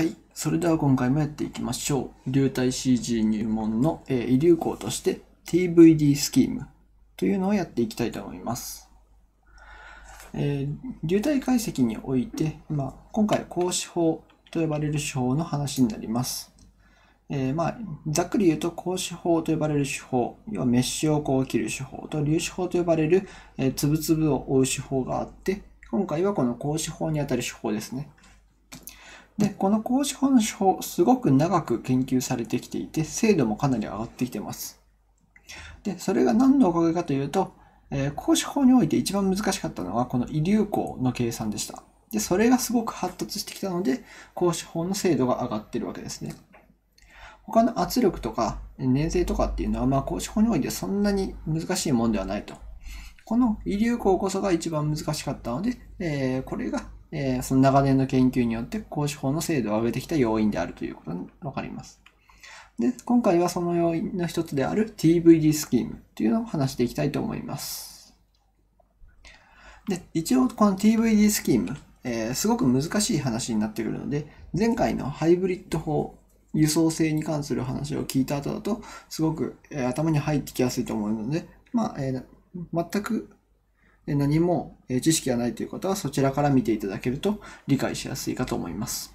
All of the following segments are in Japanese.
はい。それでは今回もやっていきましょう。流体 CG 入門の、えー、流として TVD スキームというのをやっていきたいと思います。えー、流体解析において、まあ、今回格子法と呼ばれる手法の話になります。えー、まあ、ざっくり言うと、格子法と呼ばれる手法、要はメッシュをこう切る手法と粒子法と呼ばれる、えー、粒々を追う手法があって、今回はこの格子法にあたる手法ですね。で、この公の本法、すごく長く研究されてきていて、精度もかなり上がってきてます。で、それが何のおかげかというと、えー、公私法において一番難しかったのは、この遺留項の計算でした。で、それがすごく発達してきたので、公私法の精度が上がってるわけですね。他の圧力とか、年齢とかっていうのは、まあ、公私法においてそんなに難しいもんではないと。この遺留項こそが一番難しかったので、えー、これがえー、その長年の研究によって公私法の精度を上げてきた要因であるということがわかります。で、今回はその要因の一つである TVD スキームというのを話していきたいと思います。で、一応この TVD スキーム、えー、すごく難しい話になってくるので、前回のハイブリッド法、輸送性に関する話を聞いた後だと、すごく、えー、頭に入ってきやすいと思うので、まあ、えー、全く何も知識がないという方はそちらから見ていただけると理解しやすいかと思います。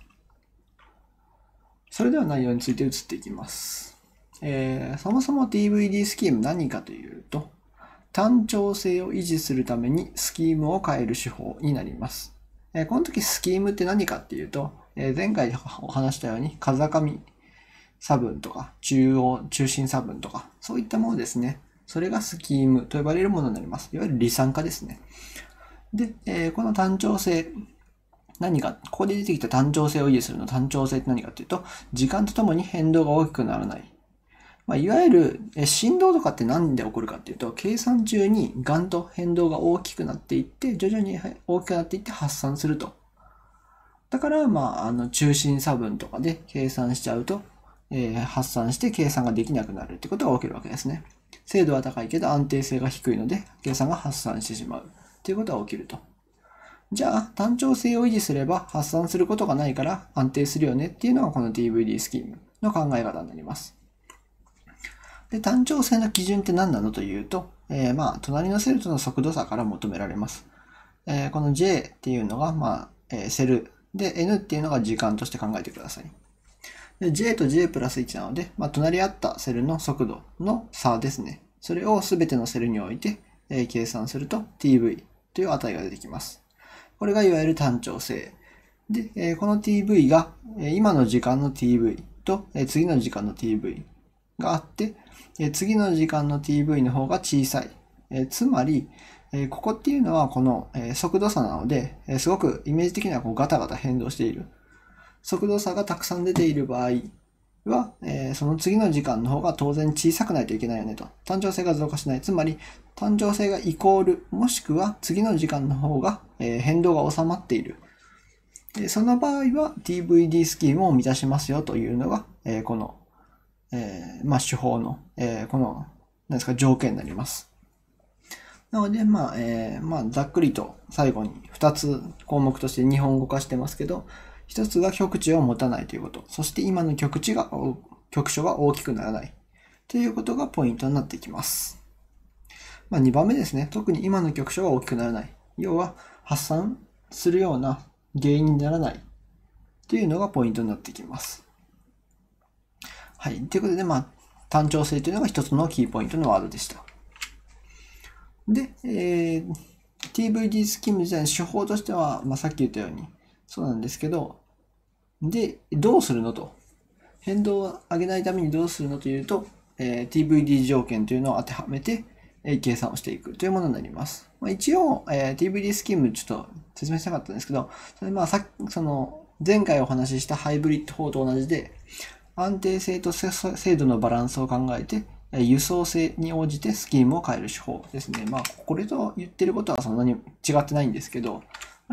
それでは内容について移っていきます。えー、そもそも DVD スキーム何かというと、単調性を維持するためにスキームを変える手法になります。えー、この時スキームって何かっていうと、えー、前回お話したように風上差分とか中央、中心差分とか、そういったものですね。それがスキームと呼ばれるものになります。いわゆる離散化ですね。で、えー、この単調性。何か、ここで出てきた単調性を維持するの単調性って何かっていうと、時間とともに変動が大きくならない。まあ、いわゆる、え振動とかって何で起こるかっていうと、計算中にガンと変動が大きくなっていって、徐々に大きくなっていって発散すると。だから、まあ、あの、中心差分とかで計算しちゃうと、えー、発散して計算ができなくなるってことが起きるわけですね。精度は高いけど安定性が低いので、計算が発散してしまう。ということは起きると。じゃあ、単調性を維持すれば発散することがないから安定するよねっていうのがこの DVD スキームの考え方になります。で、単調性の基準って何なのというと、えー、まあ、隣のセルとの速度差から求められます。えー、この J っていうのが、まあ、えー、セルで N っていうのが時間として考えてください。J と J プラス1なので、まあ、隣り合ったセルの速度の差ですね。それをすべてのセルにおいて、えー、計算すると TV という値が出てきます。これがいわゆる単調性。で、えー、この TV が、えー、今の時間の TV と、えー、次の時間の TV があって、えー、次の時間の TV の方が小さい。えー、つまり、えー、ここっていうのはこの、えー、速度差なので、えー、すごくイメージ的にはこうガタガタ変動している。速度差がたくさん出ている場合は、えー、その次の時間の方が当然小さくないといけないよねと。単調性が増加しない。つまり、単調性がイコール、もしくは次の時間の方が、えー、変動が収まっている。でその場合は DVD スキームを満たしますよというのが、えー、この、えまあ、手法の、えこの、何ですか、条件になります。なので、まあ、えまあ、ざっくりと最後に2つ項目として日本語化してますけど、一つが局地を持たないということ。そして今の局地が、局所は大きくならない。ということがポイントになってきます。まあ、2番目ですね。特に今の局所は大きくならない。要は発散するような原因にならないというのがポイントになってきます。はい。ということで、まあ、単調性というのが一つのキーポイントのワードでした。で、えー、TVD スキーム自体の手法としては、まあ、さっき言ったように、そうなんですけど、で、どうするのと。変動を上げないためにどうするのというと、えー、TVD 条件というのを当てはめて、えー、計算をしていくというものになります。まあ、一応、えー、TVD スキームちょっと説明したかったんですけど、それまあさその前回お話ししたハイブリッド法と同じで、安定性と精度のバランスを考えて、輸送性に応じてスキームを変える手法ですね。まあ、これと言ってることはそんなに違ってないんですけど、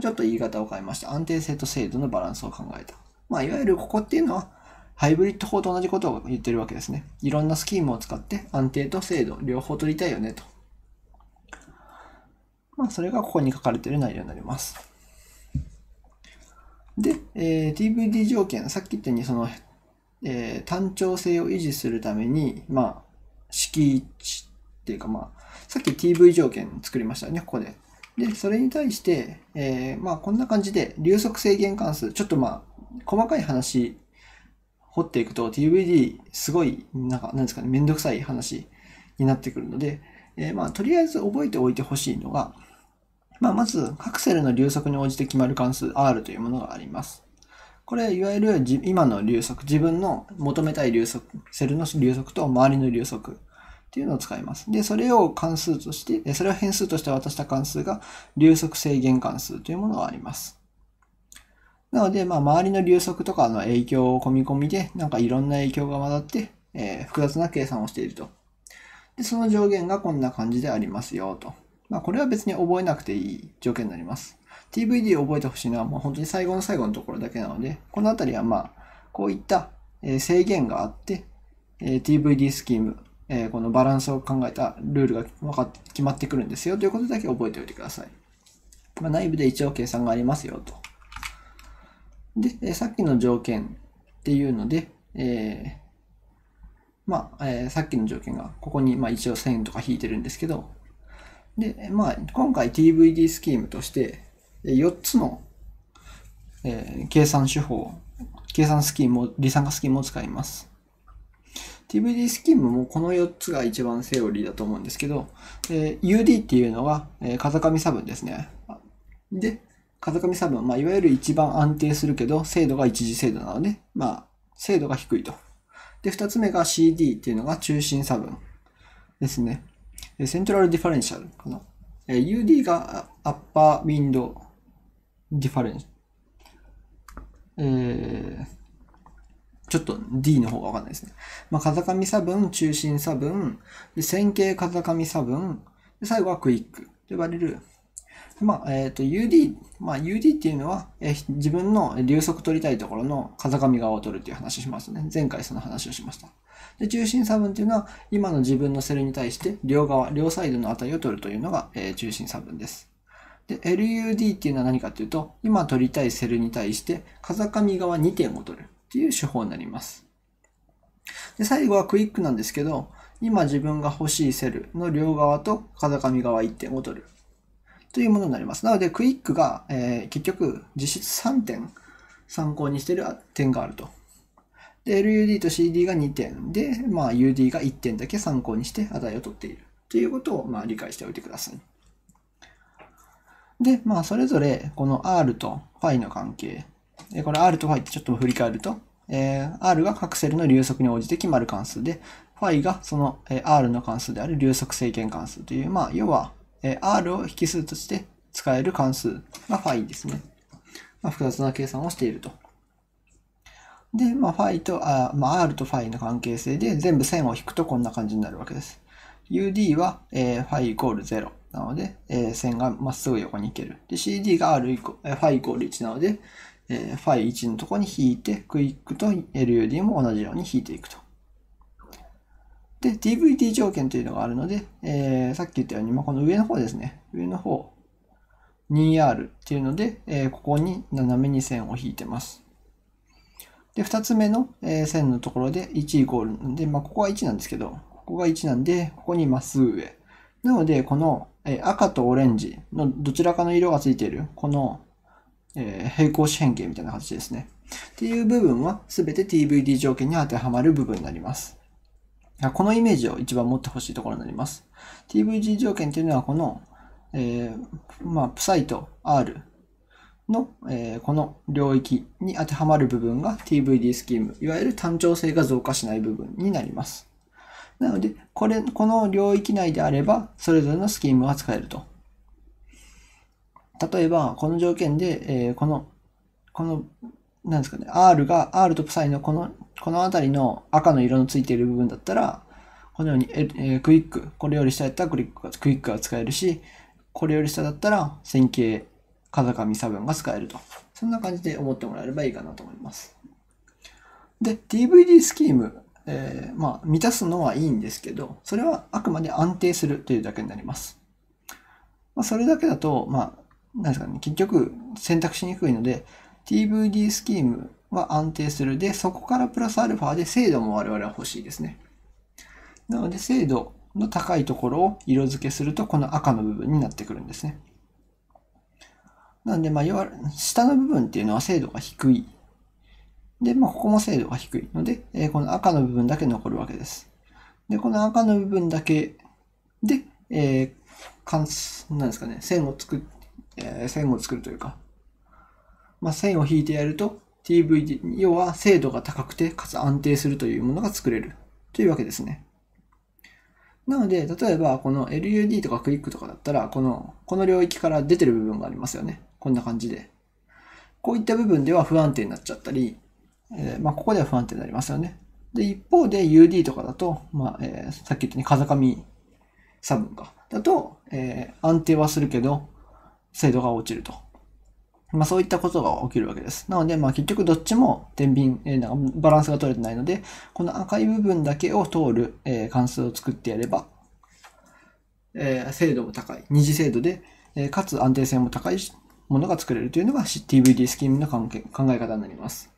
ちょっと言い方を変えまして、安定性と精度のバランスを考えた。まあ、いわゆるここっていうのは、ハイブリッド法と同じことを言ってるわけですね。いろんなスキームを使って安定と精度両方取りたいよねと。まあ、それがここに書かれている内容になります。で、えー、TVD 条件、さっき言ったようにその、えー、単調性を維持するために、まあ、式地っていうかまあ、さっき TV 条件作りましたね、ここで。で、それに対して、えー、まあ、こんな感じで、流速制限関数、ちょっとまあ、細かい話、掘っていくと TVD すごい、なんか、なんですかね、めんどくさい話になってくるので、えー、まあ、とりあえず覚えておいてほしいのが、まあ、まず、カクセルの流速に応じて決まる関数 R というものがあります。これ、いわゆる今の流速、自分の求めたい流速、セルの流速と周りの流速っていうのを使います。で、それを関数として、それを変数として渡した関数が流速制限関数というものがあります。なので、まあ、周りの流速とかの影響を込み込みで、なんかいろんな影響が混ざって、えー、複雑な計算をしていると。で、その上限がこんな感じでありますよと。まあ、これは別に覚えなくていい条件になります。TVD を覚えてほしいのはもう本当に最後の最後のところだけなので、このあたりはまあ、こういった制限があって、TVD スキームえー、このバランスを考えたルールが分かっ決まってくるんですよということだけ覚えておいてください。まあ、内部で一応計算がありますよと。で、えさっきの条件っていうので、えー、まあ、えー、さっきの条件がここに、まあ、一応1000とか引いてるんですけど、で、まあ、今回 TVD スキームとして、4つの、えー、計算手法、計算スキームを、離散化スキームを使います。d v d スキームもこの4つが一番セオリーだと思うんですけど、え UD っていうのが、えー、風上差分ですね。で、風上差分、まあ、いわゆる一番安定するけど、精度が一次精度なので、まあ、精度が低いと。で、2つ目が CD っていうのが中心差分ですね。セントラルディファレンシャルかな。えー、UD がアッパーウィンドディファレンシャル。えーちょっと D の方がわかんないですね。まあ、風上差分、中心差分、で線形風上差分、で最後はクイックと呼ばれる。まあ、えっ、ー、と、UD、まあ、UD っていうのは、えー、自分の流速取りたいところの風上側を取るっていう話をしますね。前回その話をしました。で、中心差分っていうのは、今の自分のセルに対して両側、両サイドの値を取るというのが、えー、中心差分です。で、LUD っていうのは何かっていうと、今取りたいセルに対して、風上側2点を取る。っていう手法になります。で最後はクイックなんですけど、今自分が欲しいセルの両側と風上側1.5ドルというものになります。なのでクイックが、えー、結局実質3点参考にしている点があると。で、LUD と CD が2点で、まあ、UD が1点だけ参考にして値を取っているということを、まあ、理解しておいてください。で、まあ、それぞれこの R と π の関係えこの R と Φ ってちょっと振り返ると、え R が各セルの流速に応じて決まる関数で、Φ がその、え R の関数である流速制限関数という、まあ、要は、え R を引数として使える関数が Φ ですね。まあ、複雑な計算をしていると。で、まあ、p と、あまあ、R と Φ の関係性で全部線を引くとこんな感じになるわけです。UD は、えー、p イコール0なので、えー、線がまっすぐ横に行ける。で、CD が R イコ、えー、イコール1なので、えー、ファイ1のところに引いて、クイックと LUD も同じように引いていくと。で、DVD 条件というのがあるので、えー、さっき言ったように、まあ、この上の方ですね。上の方、2R っていうので、えー、ここに斜めに線を引いてます。で、2つ目の、えー、線のところで1イコールなんで、まあ、ここは1なんですけど、ここが1なんで、ここにまっすぐ上。なので、この、えー、赤とオレンジのどちらかの色がついている、このえー、平行四辺形みたいな形ですね。っていう部分は全て TVD 条件に当てはまる部分になります。このイメージを一番持ってほしいところになります。TVD 条件っていうのはこの、えー、まあ、プサイと R の、えー、この領域に当てはまる部分が TVD スキーム、いわゆる単調性が増加しない部分になります。なので、これ、この領域内であれば、それぞれのスキームが使えると。例えば、この条件で、えー、この、この、なんですかね、R が、R と Psi のこの、この辺りの赤の色のついている部分だったら、このように、えー、クイック、これより下だったらクイックがクイックが使えるし、これより下だったら線形、風上差分が使えると。そんな感じで思ってもらえればいいかなと思います。で、DVD スキーム、えー、まあ、満たすのはいいんですけど、それはあくまで安定するというだけになります。まあ、それだけだと、まあ、なんですかね、結局選択しにくいので、TVD スキームは安定する。で、そこからプラスアルファで精度も我々は欲しいですね。なので、精度の高いところを色付けすると、この赤の部分になってくるんですね。なんで、まあ、要は、下の部分っていうのは精度が低い。で、まあ、ここも精度が低いので、えー、この赤の部分だけ残るわけです。で、この赤の部分だけで、えー、関、なんですかね、線を作って、えー、線を作るというか、まあ、線を引いてやると TVD、要は精度が高くてかつ安定するというものが作れるというわけですね。なので、例えばこの LUD とかクイックとかだったら、この、この領域から出てる部分がありますよね。こんな感じで。こういった部分では不安定になっちゃったり、えー、まあ、ここでは不安定になりますよね。で、一方で UD とかだと、まあ、えー、さっき言ったように風上差分か。だと、えー、安定はするけど、精度が落ちると。まあそういったことが起きるわけです。なので、まあ結局どっちも天秤、えー、バランスが取れてないので、この赤い部分だけを通る、えー、関数を作ってやれば、えー、精度も高い、二次精度で、えー、かつ安定性も高いものが作れるというのが TVD スキームの考え方になります。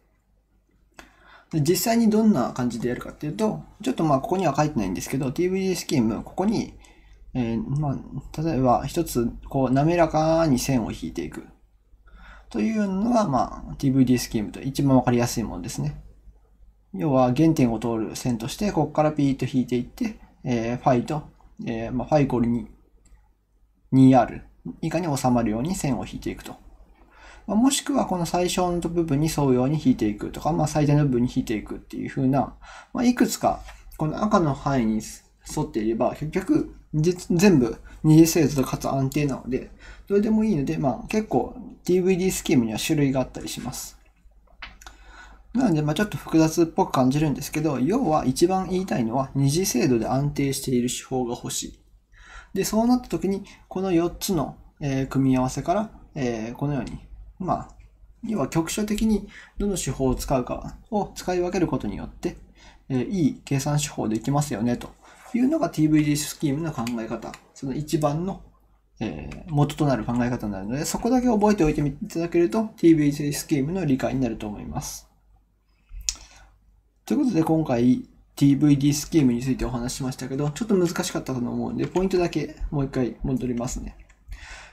で実際にどんな感じでやるかっていうと、ちょっとまあここには書いてないんですけど、TVD スキーム、ここにえー、まあ、例えば一つ、こう、滑らかに線を引いていく。というのが、まあ、DVD スキームと一番わかりやすいものですね。要は原点を通る線として、ここからピーッと引いていって、えー、ファイと、えー、まあ、ファイコールに 2R 以下に収まるように線を引いていくと。まあ、もしくはこの最小の部分に沿うように引いていくとか、まあ、最大の部分に引いていくっていうふうな、まあ、いくつかこの赤の範囲に沿っていれば、結局全部二次製造かつ安定なので、どれでもいいので、まあ結構 DVD スキームには種類があったりします。なので、まあちょっと複雑っぽく感じるんですけど、要は一番言いたいのは二次制度で安定している手法が欲しい。で、そうなった時に、この4つの、えー、組み合わせから、えー、このように、まあ、要は局所的にどの手法を使うかを使い分けることによって、えー、いい計算手法できますよねというのが TVG スキームの考え方。その一番の、え元となる考え方になるので、そこだけ覚えておいていただけると TVG スキームの理解になると思います。ということで今回 TVD スキームについてお話ししましたけど、ちょっと難しかったと思うんで、ポイントだけもう一回戻りますね。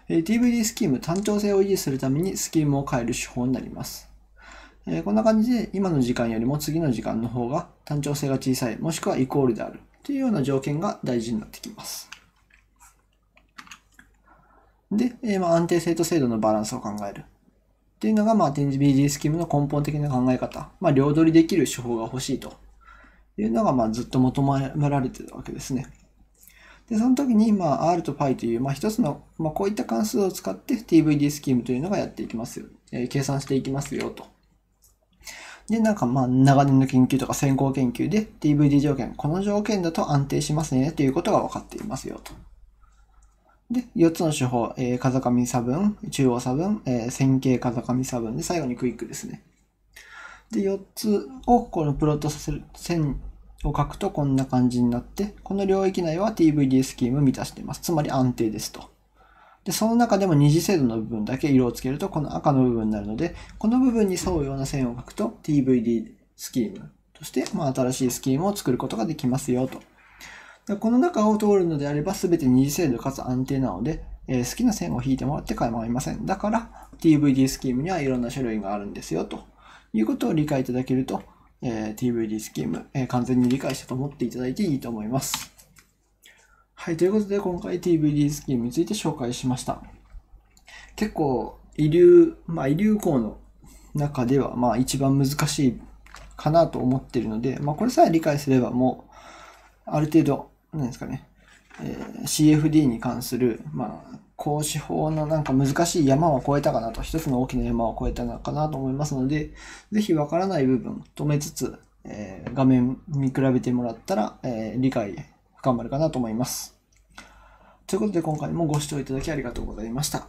えー、TVD スキーム、単調性を維持するためにスキームを変える手法になります。えー、こんな感じで今の時間よりも次の時間の方が単調性が小さい、もしくはイコールであるっていうような条件が大事になってきます。で、えー、まあ安定性と精度のバランスを考える。っていうのが、まあ、BD スキームの根本的な考え方。まあ、両取りできる手法が欲しいというのが、まあ、ずっと求められてるわけですね。で、その時に、まあ、R と Pi という、まあ、一つの、まあ、こういった関数を使って TVD スキームというのがやっていきますよ。えー、計算していきますよ、とで、なんかまあ長年の研究とか先行研究で DVD 条件、この条件だと安定しますねということが分かっていますよと。で、4つの手法、えー、風上差分、中央差分、えー、線形風上差分で最後にクイックですね。で、4つをこのプロットさせる、線を書くとこんな感じになって、この領域内は TVD スキーム満たしています。つまり安定ですと。で、その中でも二次精度の部分だけ色をつけると、この赤の部分になるので、この部分に沿うような線を描くと TVD スキームとして、まあ、新しいスキームを作ることができますよと。でこの中を通るのであれば、全て二次精度かつ安定なので、えー、好きな線を引いてもらって構いません。だから TVD スキームにはいろんな種類があるんですよということを理解いただけると、えー、TVD スキーム、えー、完全に理解したと思っていただいていいと思います。はい、ということで今回 TVD スキームについて紹介しました。結構、遺留、まあ遺留校の中では、まあ一番難しいかなと思ってるので、まあこれさえ理解すればもう、ある程度、何ですかね、えー、CFD に関する、まあ、講師法のなんか難しい山は越えたかなと、一つの大きな山を越えたのかなと思いますので、ぜひわからない部分、止めつつ、えー、画面見比べてもらったら、えー、理解頑張るかなと思います。ということで今回もご視聴いただきありがとうございました。